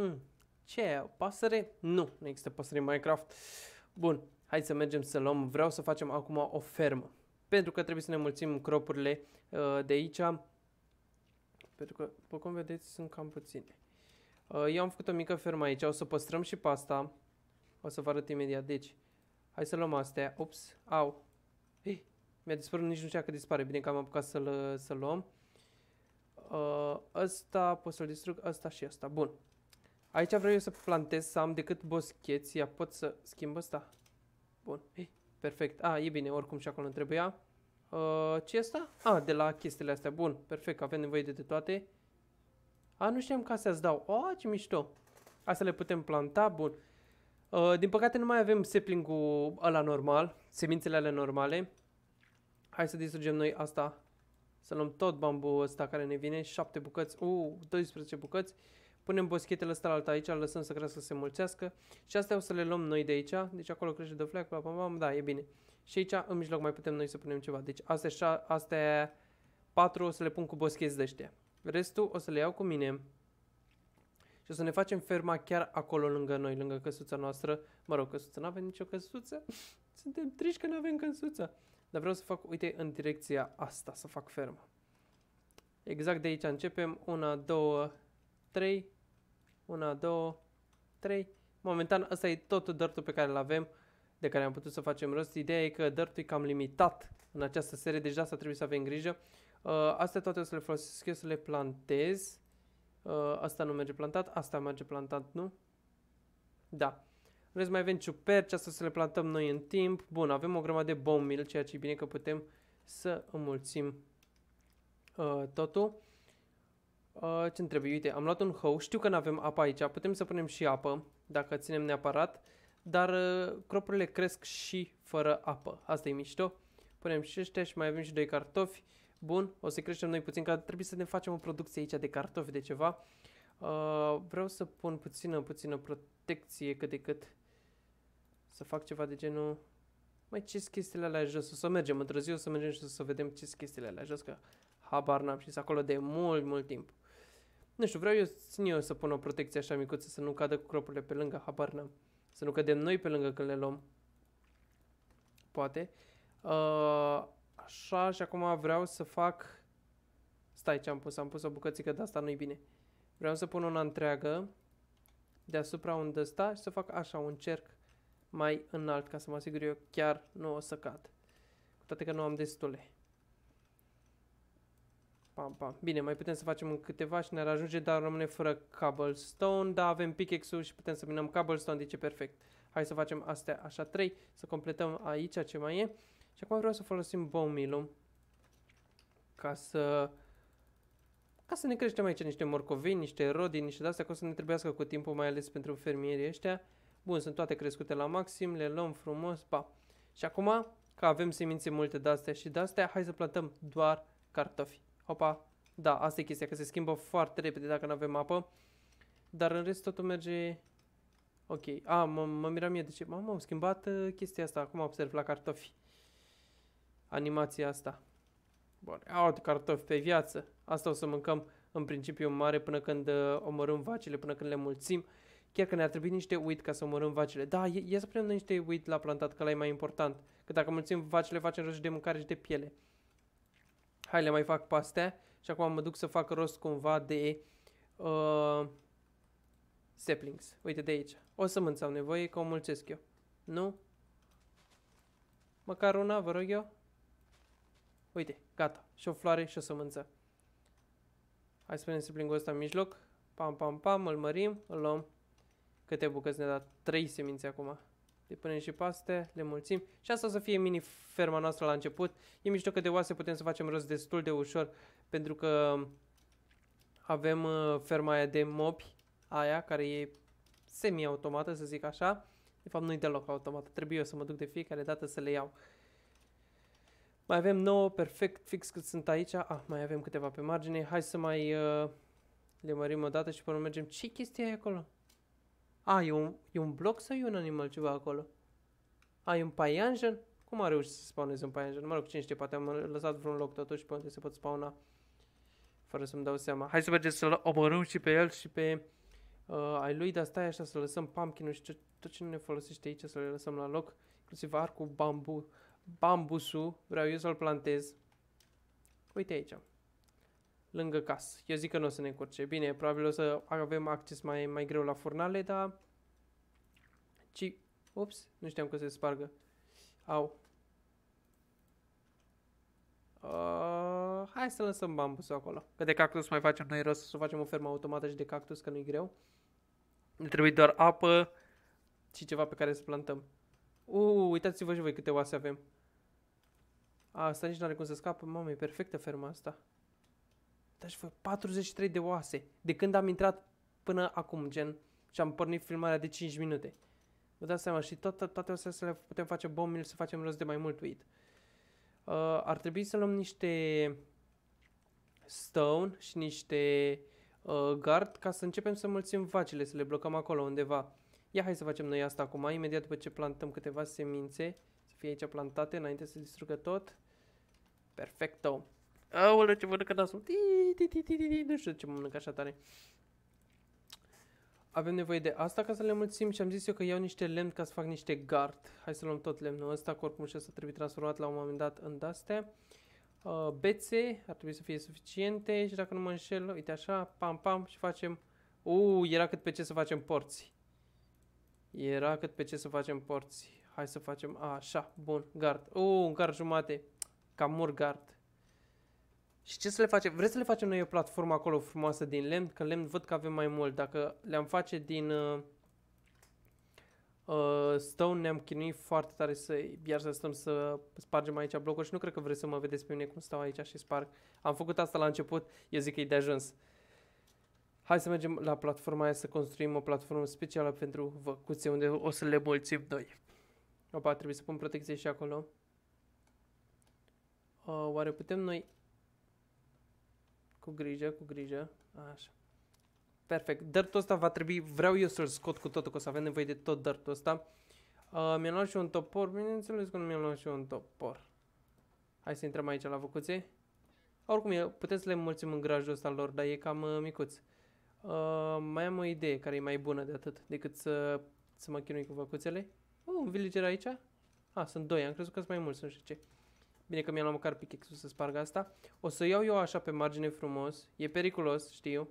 Hmm, ce e? O pasăre? Nu, nu există pasăre în Minecraft. Bun, hai să mergem să luăm. Vreau să facem acum o fermă. Pentru că trebuie să ne mulțim cropurile uh, de aici. Pentru că, după cum vedeți, sunt cam puține. Uh, eu am făcut o mică fermă aici. O să păstrăm și pasta. O să vă arăt imediat. Deci, hai să luăm astea. ups au. Ei, mi-a dispărut, nici nu știa că dispare. Bine că am apucat să-l să, -l, luăm. Uh, ăsta pot să-l distrug, ăsta și ăsta. Bun. Aici vreau eu să plantez, să am decât boscheți. Ia pot să schimb asta? Bun. ei, perfect. A, e bine, oricum și acolo trebuia. Uh, ce asta? A, de la chestiile astea. Bun, perfect, avem nevoie de, de toate. A, nu știam că să-ți dau. O, ce mișto. Astea le putem planta, bun. Uh, din păcate nu mai avem sapling-ul ăla normal, semințele ale normale. Hai să distrugem noi asta. Să luăm tot bambul ăsta care ne vine, 7 bucăți, uh, 12 bucăți. Punem boschetele ăsta la alta aici, îl lăsăm să crească, să se mulțească. Și astea o să le luăm noi de aici. Deci acolo crește de fleac, bam, bam, da, e bine. Și aici, în mijloc, mai putem noi să punem ceva. Deci astea, astea patru o să le pun cu boscheți de ăștia. Restul o să le iau cu mine. Și o să ne facem ferma chiar acolo lângă noi, lângă căsuța noastră. Mă rog, căsuța, n-avem nicio căsuță. Suntem triști că n-avem căsuță. Dar vreau să fac, uite, în direcția asta, să fac fermă. Exact de aici începem. Una, două, 3, 1, 2, 3. Momentan asta e tot dărtul pe care îl avem, de care am putut să facem rost. Ideea e că dărtul e cam limitat în această serie, deja de asta trebuie să avem grijă. Uh, astea toate o să le folosesc, eu să le plantez. Uh, asta nu merge plantat, asta merge plantat, nu? Da. Vreți, mai avem ciuperci, asta să le plantăm noi în timp. Bun, avem o grămadă de bone meal, ceea ce e bine că putem să înmulțim uh, totul. Uh, ce trebuie? Uite, am luat un hou, știu că nu avem apă aici, putem să punem și apă, dacă ținem neapărat, dar uh, cropurile cresc și fără apă, asta e mișto. Punem și ăștia și mai avem și doi cartofi. Bun, o să creștem noi puțin, că trebuie să ne facem o producție aici de cartofi, de ceva. Uh, vreau să pun puțină, puțină protecție cât de cât. Să fac ceva de genul... Mai ce chestiile alea jos? O să mergem într-o zi, o să mergem și o să vedem ce chestiile alea jos, că habar n-am și acolo de mult, mult timp nu știu, vreau eu, eu să pun o protecție așa micuță, să nu cadă cu cropurile pe lângă, habar n-am. Să nu cădem noi pe lângă când le luăm. Poate. Uh, așa, și acum vreau să fac... Stai ce am pus, am pus o bucățică de asta, nu-i bine. Vreau să pun una întreagă deasupra un ăsta și să fac așa un cerc mai înalt ca să mă asigur eu chiar nu o să cad. Cu toate că nu am destule. Pam, pam. Bine, mai putem să facem în câteva și ne-ar ajunge, dar rămâne fără cobblestone. Da, avem pickaxe-ul și putem să minăm cobblestone, deci e perfect. Hai să facem astea așa trei, să completăm aici ce mai e. Și acum vreau să folosim bone meal ca să... Ca să ne creștem aici niște morcovi, niște rodi, niște de-astea, că o să ne trebuiască cu timpul, mai ales pentru fermierii ăștia. Bun, sunt toate crescute la maxim, le luăm frumos, pa. Și acum, că avem semințe multe de-astea și de-astea, hai să plantăm doar cartofi. Opa, Da, asta e chestia, că se schimbă foarte repede dacă nu avem apă. Dar în rest totul merge... Ok. A, mă, mă miram eu de ce... Mamă, am schimbat uh, chestia asta. Acum observ la cartofi. Animația asta. Bun. Au cartofi pe viață. Asta o să mâncăm în principiu mare până când uh, omorâm vacile, până când le mulțim. Chiar că ne-ar trebui niște uit ca să omorâm vacile. Da, ia să punem niște uit la plantat, că la e mai important. Că dacă mulțim vacile, facem rost de mâncare și de piele hai le mai fac pe astea și acum mă duc să fac rost cumva de uh, saplings. Uite de aici. O sămânță am nevoie că o mulțesc eu. Nu? Măcar una, vă rog eu. Uite, gata. Și o floare și o sămânță. Hai să punem saplingul ăsta în mijloc. Pam, pam, pam, îl mărim, îl luăm. Câte bucăți ne-a dat? 3 semințe acum le punem și paste, le mulțim și asta o să fie mini ferma noastră la început. E mișto că de oase putem să facem rost destul de ușor pentru că avem uh, ferma aia de mobi, aia care e semi-automată să zic așa. De fapt nu-i deloc automată, trebuie eu să mă duc de fiecare dată să le iau. Mai avem 9 perfect fix cât sunt aici. Ah, mai avem câteva pe margine. Hai să mai uh, le mărim o dată și până mergem. Ce chestie e acolo? A, e un, e un bloc sau e un animal ceva acolo? Ai un paianjen? Cum a reușit să spawnezi un paianjen? Mă rog, cine știe, poate am lăsat vreun loc totuși pe unde se pot spawna. Fără să-mi dau seama. Hai să mergem să-l omorâm și pe el și pe uh, ai lui, dar stai așa să lăsăm pumpkin și ce, tot ce nu ne folosește aici să le lăsăm la loc. Inclusiv arcul bambu, bambusul, vreau eu să-l plantez. Uite aici lângă casă. Eu zic că nu o să ne încurce. Bine, probabil o să avem acces mai, mai greu la furnale, dar... Ci... Ups, nu știam că se spargă. Au. Uh, hai să lăsăm bambusul acolo. Că de cactus mai facem noi rost să facem o fermă automată și de cactus, că nu-i greu. Ne trebuie doar apă și ceva pe care să plantăm. Uh, uitați-vă și voi câte oase avem. asta nici nu are cum să scapă. Mamă, e perfectă ferma asta. Dar și voi, 43 de oase. De când am intrat până acum, gen, și am pornit filmarea de 5 minute. Vă dați seama și tot, toate astea să le putem face bombile, să facem rost de mai mult weed. Uh, ar trebui să luăm niște stone și niște uh, guard ca să începem să mulțim vacile, să le blocăm acolo undeva. Ia hai să facem noi asta acum, imediat după ce plantăm câteva semințe, să fie aici plantate înainte să distrugă tot. Perfecto. Aoleu, ce mănâncă nasul. Nu știu ce mănâncă așa tare. Avem nevoie de asta ca să le mulțim și am zis eu că iau niște lemn ca să fac niște gard. Hai să luăm tot lemnul ăsta, corpul oricum și să trebuie transformat la un moment dat în dastea. Uh, bețe ar trebui să fie suficiente și dacă nu mă înșel, uite așa, pam, pam și facem... Uuu, uh, era cât pe ce să facem porți. Era cât pe ce să facem porți. Hai să facem, A, așa, bun, gard. Uuu, uh, un gard jumate. Cam mur gard. Și ce să le facem? Vreți să le facem noi o platformă acolo frumoasă din lemn? Că lemn văd că avem mai mult. Dacă le-am face din uh, uh, stone, ne-am chinuit foarte tare să iar să stăm să spargem aici blocuri și nu cred că vreți să mă vedeți pe mine cum stau aici și sparg. Am făcut asta la început, eu zic că e de ajuns. Hai să mergem la platforma aia să construim o platformă specială pentru văcuțe unde o să le mulțim noi. Opa, trebuie să pun protecție și acolo. Uh, oare putem noi cu grijă, cu grijă. Așa. Perfect. Dirtul ăsta va trebui, vreau eu să-l scot cu totul, că o să avem nevoie de tot dirtul ăsta. Uh, mi-am luat și un topor, bineînțeles că nu mi-am luat și un topor. Hai să intrăm aici la văcuțe. Oricum, puteți să le mulțim în grajul ăsta lor, dar e cam uh, micuț. Uh, mai am o idee care e mai bună de atât, decât să, să mă chinui cu văcuțele. Uh, un villager aici? Ah, sunt doi, am crezut că sunt mai mulți, nu știu ce. Bine că mi-am luat măcar pichexul să sparg asta. O să iau eu așa pe margine frumos. E periculos, știu.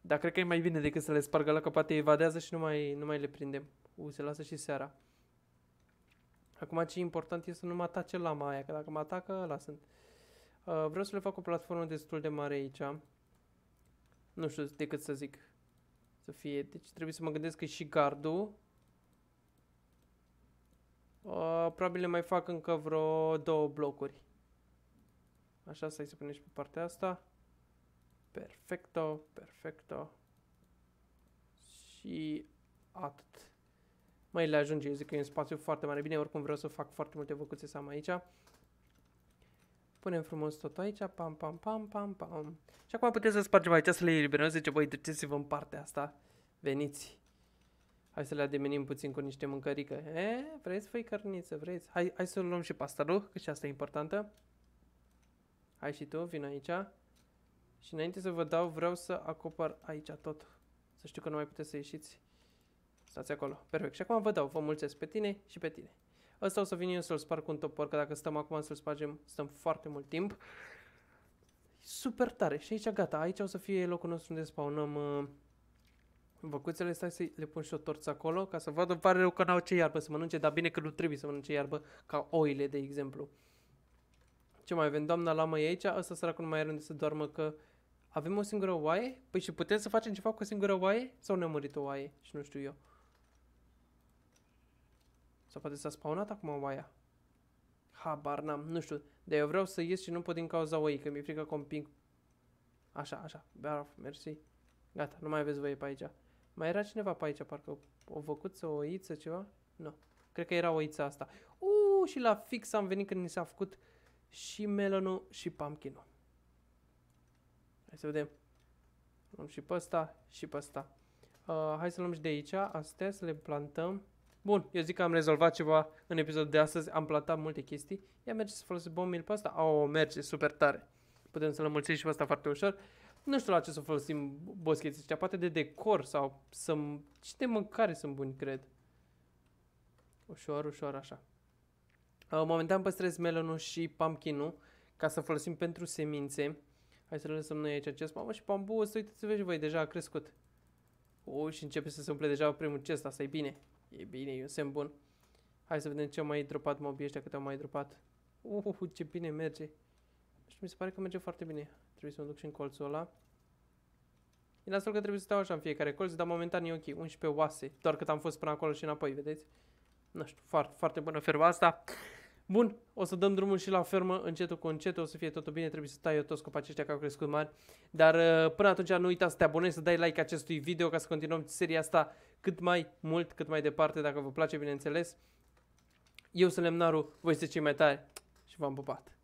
Dar cred că e mai bine decât să le spargă la că poate evadează și nu mai, nu mai le prindem. U, se lasă și seara. Acum ce e important e să nu mă atace la maia. că dacă mă atacă, ăla sunt. Uh, vreau să le fac o platformă destul de mare aici. Nu știu decât să zic. Să fie, deci trebuie să mă gândesc că și gardul Uh, probabil le mai fac încă vreo două blocuri. Așa, stai să punem și pe partea asta. Perfecto, perfecto. Și atât. Mai le ajunge, eu zic că e un spațiu foarte mare. Bine, oricum vreau să fac foarte multe văcuțe să am aici. Punem frumos tot aici, pam, pam, pam, pam, pam. Și acum puteți să spargem aici, să le eliberăm, zice, băi, duceți-vă în partea asta. Veniți. Hai să le ademenim puțin cu niște mâncărică. E, vrei să fii cărniță, vrei? Hai, hai să luăm și pastaruh, că și asta e importantă. Hai și tu, vin aici. Și înainte să vă dau, vreau să acopăr aici tot. Să știu că nu mai puteți să ieșiți. Stați acolo. Perfect. Și acum vă dau, vă mulțesc pe tine și pe tine. Ăsta o să vin eu să-l sparg cu un topor, că dacă stăm acum să-l spargem, stăm foarte mult timp. E super tare. Și aici gata, aici o să fie locul nostru unde spawnăm... Uh, Băcuțele, stai să le pun și o torță acolo ca să vadă, îmi pare rău că n-au ce iarbă să mănânce, dar bine că nu trebuie să mănânce iarbă, ca oile, de exemplu. Ce mai avem? Doamna Lamă e aici, ăsta săracul nu mai are unde să doarmă că avem o singură oaie? Păi și putem să facem ceva cu o singură oaie? Sau ne-a murit o oaie? Și nu știu eu. Sau poate s-a spawnat acum oaia. Habar n-am, nu știu. Dar eu vreau să ies și nu pot din cauza oii, că mi-e frică că împing. Așa, așa. Bravo, mersi. Gata, nu mai aveți voie pe aici. Mai era cineva pe aici, parcă o văcuță, o oiță, ceva? Nu. No. Cred că era oița asta. Uuu, și la fix am venit când ni s-a făcut și melonul și pumpkinul. Hai să vedem. Luăm și pe ăsta și pe ăsta. Uh, hai să luăm și de aici, astea, să le plantăm. Bun, eu zic că am rezolvat ceva în episodul de astăzi, am plantat multe chestii. Ia merge să folosesc bombil pe ăsta. Au, oh, merge super tare. Putem să-l înmulțim și pe ăsta foarte ușor nu știu la ce să folosim boscheții ăștia, poate de decor sau să și de mâncare sunt buni, cred. Ușor, ușor, așa. Uh, momentan păstrez melonul și pumpkinul ca să folosim pentru semințe. Hai să le lăsăm noi aici acest. Mamă, și bambu, ăsta, uitați-vă voi, deja a crescut. O, și începe să se umple deja primul chest, asta e bine. E bine, e un semn bun. Hai să vedem ce am mai dropat mobii ăștia, câte au mai dropat. uh, ce bine merge. Și mi se pare că merge foarte bine. Trebuie să mă duc și în colțul ăla. E nasol că trebuie să stau așa în fiecare colț, dar momentan e ok. 11 oase. Doar cât am fost până acolo și înapoi, vedeți? Nu știu, foarte, foarte bună ferma asta. Bun, o să dăm drumul și la fermă, încetul cu încetul, o să fie totul bine, trebuie să tai eu toți copacii ăștia care au crescut mari. Dar uh, până atunci nu uita să te abonezi, să dai like acestui video ca să continuăm seria asta cât mai mult, cât mai departe, dacă vă place, bineînțeles. Eu sunt Lemnaru, voi sunteți cei mai tari și v-am pupat!